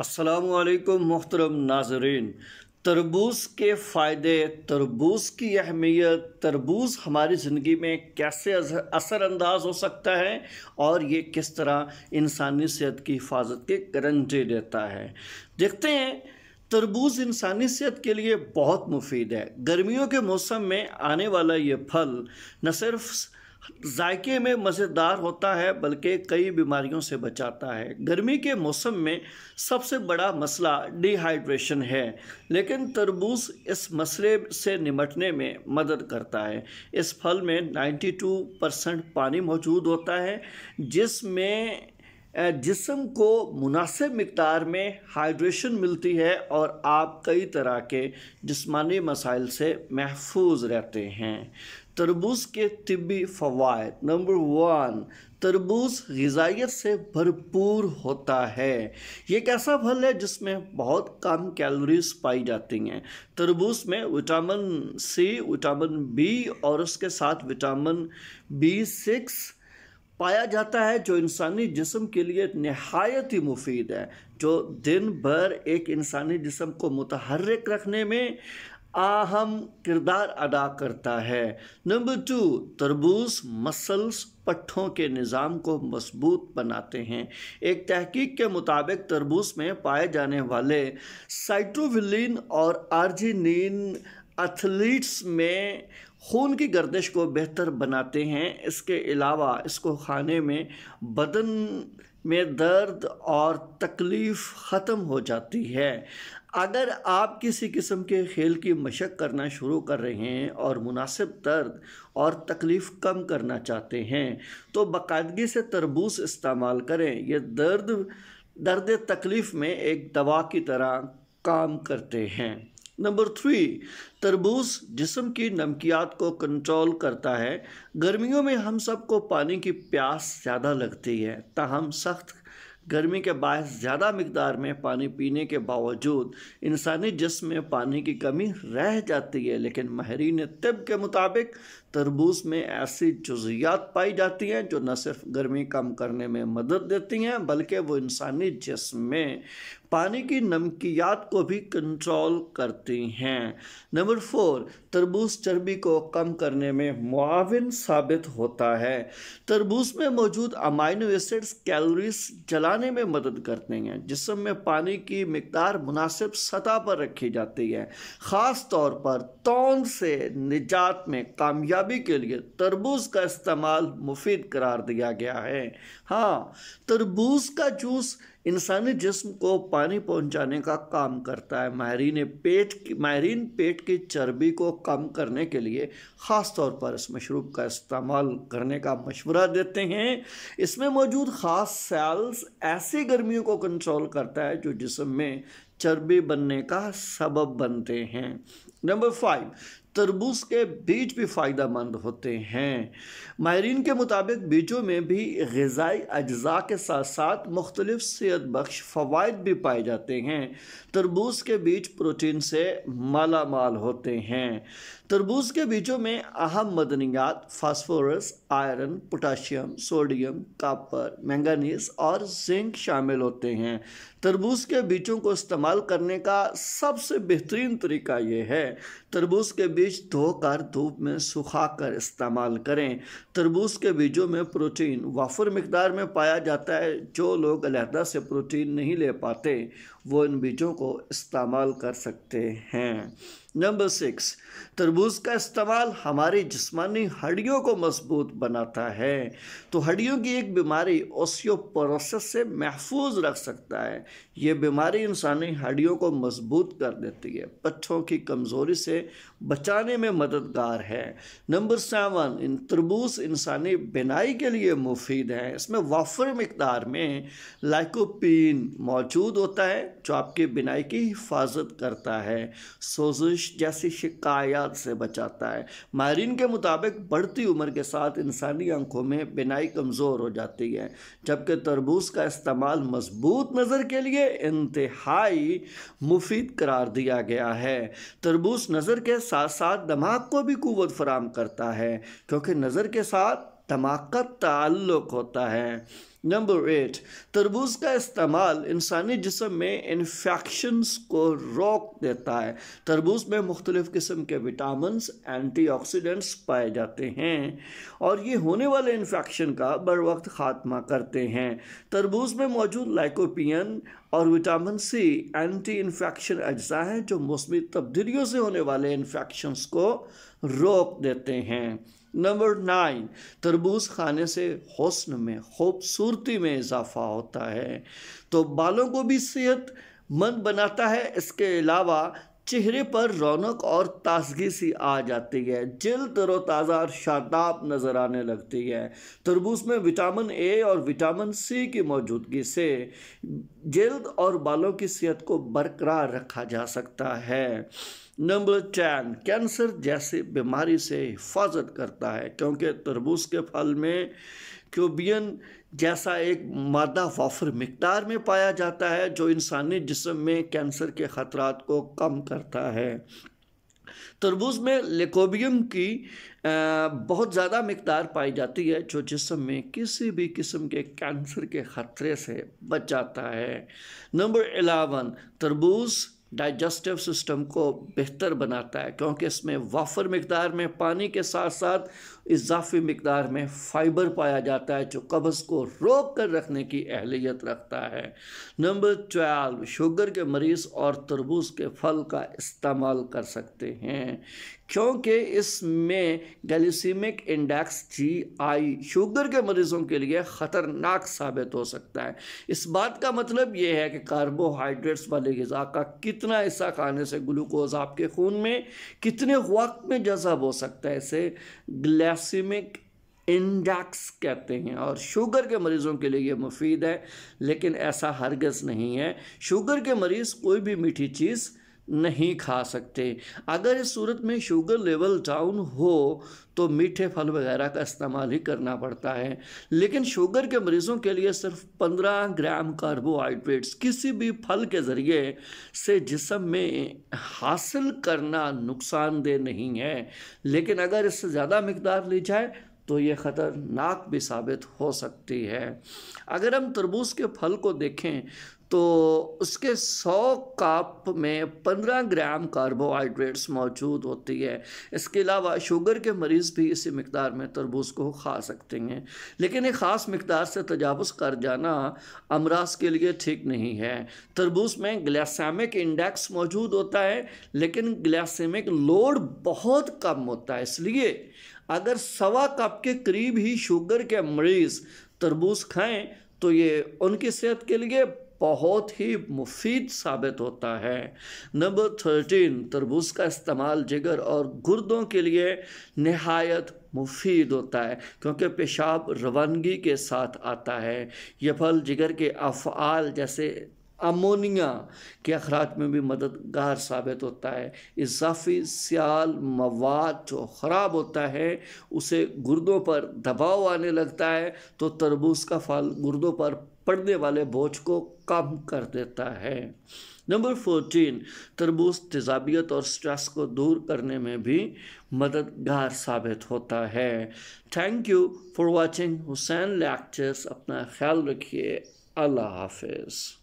असलकम मोहतरम नाजरीन तरबूज के फ़ायदे तरबूज की अहमियत तरबूज हमारी ज़िंदगी में कैसे असरअंदाज हो सकता है और ये किस तरह इंसानी सेहत की हिफाजत के करंजे देता है देखते हैं तरबूज इंसानी सेहत के लिए बहुत मुफीद है गर्मियों के मौसम में आने वाला ये फल न सिर्फ जायके में मज़ेदार होता है बल्कि कई बीमारियों से बचाता है गर्मी के मौसम में सबसे बड़ा मसला डिहाइड्रेशन है लेकिन तरबूज इस मसले से निमटने में मदद करता है इस फल में 92 परसेंट पानी मौजूद होता है जिसमें जिसम को मुनासिब मकदार में हाइड्रेशन मिलती है और आप कई तरह के जिसमानी मसाइल से महफूज रहते हैं तरबूज के तबी फ़वाद नंबर वन तरबूज गजाइत से भरपूर होता है ये एक ऐसा फल है जिसमें बहुत कम कैलोरीज पाई जाती हैं तरबूज में विटामिन सी विटामिन बी और उसके साथ विटामिन बी सिक्स पाया जाता है जो इंसानी जिसम के लिए नहायत ही मुफीद है जो दिन भर एक इंसानी जिसम को मुतहरक रखने में अहम किरदार अदा करता है नंबर टू तरबूज मसल्स पट्ठों के निज़ाम को मजबूत बनाते हैं एक तहकीक के मुताबिक तरबूज में पाए जाने वाले साइट्रोविलिन और आर्जिन एथलीट्स में खून की गर्दिश को बेहतर बनाते हैं इसके अलावा इसको खाने में बदन में दर्द और तकलीफ़ ख़त्म हो जाती है अगर आप किसी किस्म के खेल की मशक करना शुरू कर रहे हैं और मुनासिब दर्द और तकलीफ़ कम करना चाहते हैं तो बाकायदगी से तरबूज इस्तेमाल करें यह दर्द दर्द तकलीफ़ में एक दवा की तरह काम करते हैं नंबर थ्री तरबूज जिसम की नमकियात को कंट्रोल करता है गर्मियों में हम सबको पानी की प्यास ज़्यादा लगती है ताहम सख्त गर्मी के बायस ज़्यादा मकदार में पानी पीने के बावजूद इंसानी जिसम में पानी की कमी रह जाती है लेकिन माहरीन तब के मुताबिक तरबूज में ऐसी जुजियात पाई जाती हैं जो न सिर्फ गर्मी कम करने में मदद देती हैं बल्कि वो इंसानी जिसम में पानी की नमकियात को भी कंट्रोल करती हैं नंबर फोर तरबूज चर्बी को कम करने में मुआवन साबित होता है तरबूज में मौजूद अमाइनो एसिड्स कैलोरीज जलाने में मदद करते हैं जिसम में पानी की मकदार मुनासिब सतह पर रखी जाती है ख़ास तौर पर तौन से निजात में कामयाब कामयाबी के लिए तरबूज का इस्तेमाल मुफीद करार दिया गया है हाँ तरबूज का जूस इंसानी जिस्म को पानी पहुंचाने का काम करता है माहरीन पेट की माहरीन पेट की चर्बी को कम करने के लिए ख़ास तौर पर इस मशरूब का इस्तेमाल करने का मशवरा देते हैं इसमें मौजूद ख़ास सेल्स ऐसी गर्मियों को कंट्रोल करता है जो जिस्म में चर्बी बनने का सबब बनते हैं नंबर फाइव तरबूज के बीज भी फ़ायदा होते हैं माहरीन के मुताबिक बीजों में भी गज़ाई अज्जा के साथ साथ मुख्तलिफ सेहत बख्श फ़वाद भी पाए जाते हैं तरबूज के बीज प्रोटीन से माला माल होते हैं तरबूज के बीजों में अहम मदनियात phosphorus iron potassium sodium copper manganese और जिंक शामिल होते हैं तरबूज के बीजों को इस्तेमाल करने का सबसे बेहतरीन तरीका ये है तरबूज के बीज धोकर धूप में सुखाकर इस्तेमाल करें तरबूज के बीजों में प्रोटीन वाफर मकदार में पाया जाता है जो लोग अलहदा से प्रोटीन नहीं ले पाते वो इन बीजों को इस्तेमाल कर सकते हैं नंबर सिक्स तरबूज का इस्तेमाल हमारी जिस्मानी हड्डियों को मजबूत बनाता है तो हड्डियों की एक बीमारी ओसियोपोरोसिस से महफूज रख सकता है ये बीमारी इंसानी हड्डियों को मजबूत कर देती है पट्ठों की कमज़ोरी से बचाने में मददगार है नंबर सेवन इन तरबूज इंसानी बिनाई के लिए मुफीद है इसमें वाफर मकदार में लाइकोपिन मौजूद होता है जो आपकी बिनाई की हिफाजत करता है सोजिश जैसी शिकायत से बचाता है माहरीन के मुताबिक बढ़ती उम्र के साथ इंसानी आंखों में बिनाई कमज़ोर हो जाती है जबकि तरबूज का इस्तेमाल मजबूत नज़र के लिए इंतहाई मुफीद करार दिया गया है तरबूज नज़र नज़र के साथ साथ दिमाग को भी कुत फराम करता है क्योंकि नज़र के साथ दिमाग का ताल्लुक़ होता है नंबर एट तरबूज का इस्तेमाल इंसानी जिसम में इन्फेक्शंस को रोक देता है तरबूज में मुख्तलिफ़ किस्म के विटामिन एंटी ऑक्सीडेंट्स पाए जाते हैं और ये होने वाले इन्फेक्शन का बर वक्त ख़ात्मा करते हैं तरबूज में मौजूद लाइकोपियन और विटामिन सी एंटी इन्फेक्शन अज्जा हैं जो मौसमी तब्दीलियों से होने वाले इन्फेक्शंस को रोक देते हैं नंबर नाइन तरबूज खाने से हौसन में खूबसूरती में इजाफा होता है तो बालों को भी सेहत बनाता है इसके अलावा चेहरे पर रौनक और ताजगी सी आ जाती है जिल तरोताज़ा और शादाब नज़र आने लगती है तरबूज में विटामिन ए और विटामिन सी की मौजूदगी से जल्द और बालों की सेहत को बरकरार रखा जा सकता है नंबर चैन कैंसर जैसी बीमारी से हिफाजत करता है क्योंकि तरबूज के फल में क्यूबियन जैसा एक मादा वाफर मकदार में पाया जाता है जो इंसानी जिसम में कैंसर के ख़तरा को कम करता है तरबूज में लेकोबियम की बहुत ज़्यादा मकदार पाई जाती है जो जिसम में किसी भी किस्म के कैंसर के ख़तरे से बच जाता है नंबर एलेवन तरबूज डाइजेस्टिव सिस्टम को बेहतर बनाता है क्योंकि इसमें वाफर मकदार में पानी के साथ साथ इजाफी मकदार में फाइबर पाया जाता है जो कब्ज़ को रोक कर रखने की अहलियत रखता है नंबर ट्वेल्व शुगर के मरीज़ और तरबूज के फल का इस्तेमाल कर सकते हैं क्योंकि इसमें गलिसीमिक इंडेक्स जी आई शुगर के मरीज़ों के लिए ख़तरनाक साबित हो सकता है इस बात का मतलब ये है कि कार्बोहाइड्रेट्स वाली गज़ा का कितना हिस्सा खाने से ग्लूकोज आपके खून में कितने वक्त में जजब हो सकता है इसे ग्लैसीमिक इंडेक्स कहते हैं और शुगर के मरीज़ों के लिए ये मुफीद है लेकिन ऐसा हरगज़ नहीं है शुगर के मरीज़ कोई भी मीठी चीज़ नहीं खा सकते अगर इस सूरत में शुगर लेवल डाउन हो तो मीठे फल वगैरह का इस्तेमाल ही करना पड़ता है लेकिन शुगर के मरीज़ों के लिए सिर्फ 15 ग्राम कार्बोहाइड्रेट्स किसी भी फल के ज़रिए से जिसम में हासिल करना नुकसानदेह नहीं है लेकिन अगर इससे ज़्यादा मकदार ली जाए तो ये ख़तरनाक भी साबित हो सकती है अगर हम तरबूज के फल को देखें तो उसके 100 कप में 15 ग्राम कार्बोहाइड्रेट्स मौजूद होती है इसके अलावा शुगर के मरीज़ भी इसी मकदार में तरबूज को खा सकते हैं लेकिन एक ख़ास मकदार से तजावज़ कर जाना अमराज के लिए ठीक नहीं है तरबूज में ग्लासेमिक इंडेक्स मौजूद होता है लेकिन ग्लासेमिक लोड बहुत कम होता है इसलिए अगर सवा कप के करीब ही शुगर के मरीज़ तरबूज खाएँ तो ये उनकी सेहत के लिए बहुत ही मुफीद साबित होता है नंबर थर्टीन तरबूज का इस्तेमाल जिगर और गुर्दों के लिए नहायत मुफीद होता है क्योंकि पेशाब रवानगी के साथ आता है यह फल जिगर के अफ़ाल जैसे अमोनिया के अखराज में भी मददगार साबित होता है इजाफी सियाल मवाद जो ख़राब होता है उसे गुर्दों पर दबाव आने लगता है तो तरबूज का फल गुर्दों पर पड़ने वाले बोझ को कम कर देता है नंबर फोर्टीन तरबूज तेजाबियत और स्ट्रेस को दूर करने में भी मददगार साबित होता है thank you for watching Hussain lectures अपना ख्याल रखिए अल्लाह हाफिज़